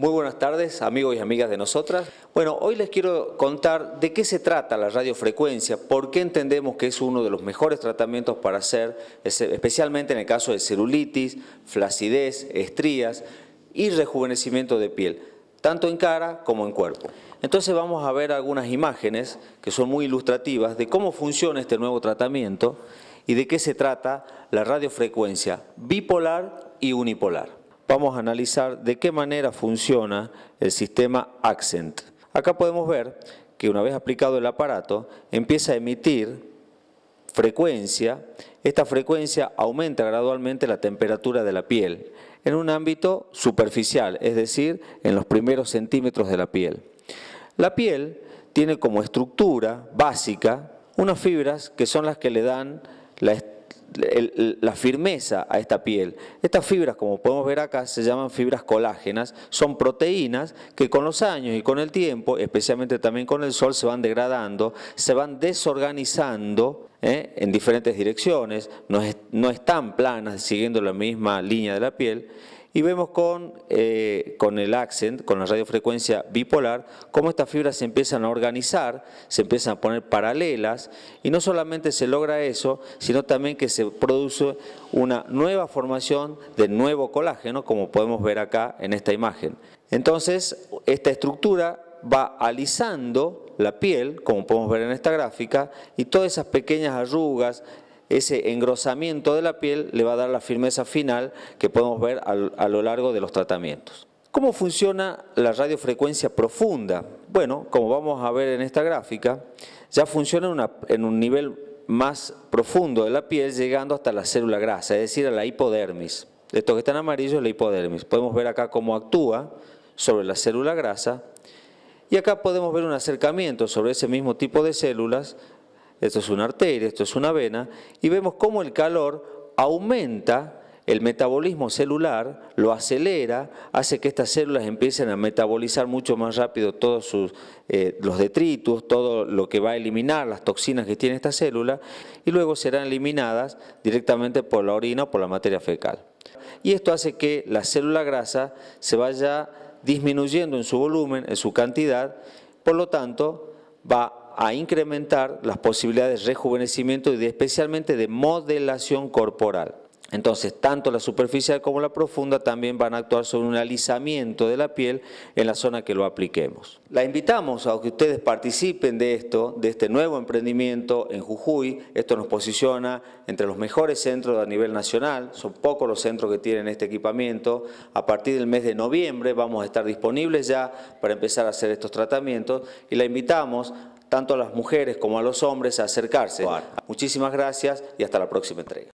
Muy buenas tardes, amigos y amigas de nosotras. Bueno, hoy les quiero contar de qué se trata la radiofrecuencia, por qué entendemos que es uno de los mejores tratamientos para hacer, especialmente en el caso de celulitis, flacidez, estrías y rejuvenecimiento de piel, tanto en cara como en cuerpo. Entonces vamos a ver algunas imágenes que son muy ilustrativas de cómo funciona este nuevo tratamiento y de qué se trata la radiofrecuencia bipolar y unipolar vamos a analizar de qué manera funciona el sistema Accent. Acá podemos ver que una vez aplicado el aparato, empieza a emitir frecuencia. Esta frecuencia aumenta gradualmente la temperatura de la piel en un ámbito superficial, es decir, en los primeros centímetros de la piel. La piel tiene como estructura básica unas fibras que son las que le dan la la firmeza a esta piel. Estas fibras, como podemos ver acá, se llaman fibras colágenas, son proteínas que con los años y con el tiempo, especialmente también con el sol, se van degradando, se van desorganizando ¿eh? en diferentes direcciones, no, no están planas siguiendo la misma línea de la piel y vemos con, eh, con el accent, con la radiofrecuencia bipolar, cómo estas fibras se empiezan a organizar, se empiezan a poner paralelas y no solamente se logra eso, sino también que se produce una nueva formación de nuevo colágeno, como podemos ver acá en esta imagen. Entonces, esta estructura va alisando la piel, como podemos ver en esta gráfica, y todas esas pequeñas arrugas, ese engrosamiento de la piel le va a dar la firmeza final que podemos ver a lo largo de los tratamientos. ¿Cómo funciona la radiofrecuencia profunda? Bueno, como vamos a ver en esta gráfica, ya funciona en un nivel más profundo de la piel llegando hasta la célula grasa, es decir, a la hipodermis. Esto que en amarillo es la hipodermis. Podemos ver acá cómo actúa sobre la célula grasa y acá podemos ver un acercamiento sobre ese mismo tipo de células esto es una arteria, esto es una vena, y vemos cómo el calor aumenta el metabolismo celular, lo acelera, hace que estas células empiecen a metabolizar mucho más rápido todos eh, los detritus, todo lo que va a eliminar, las toxinas que tiene esta célula, y luego serán eliminadas directamente por la orina o por la materia fecal. Y esto hace que la célula grasa se vaya disminuyendo en su volumen, en su cantidad, por lo tanto va a incrementar las posibilidades de rejuvenecimiento y especialmente de modelación corporal. Entonces, tanto la superficial como la profunda también van a actuar sobre un alisamiento de la piel en la zona que lo apliquemos. La invitamos a que ustedes participen de esto, de este nuevo emprendimiento en Jujuy. Esto nos posiciona entre los mejores centros a nivel nacional. Son pocos los centros que tienen este equipamiento. A partir del mes de noviembre vamos a estar disponibles ya para empezar a hacer estos tratamientos y la invitamos tanto a las mujeres como a los hombres a acercarse. Muchísimas gracias y hasta la próxima entrega.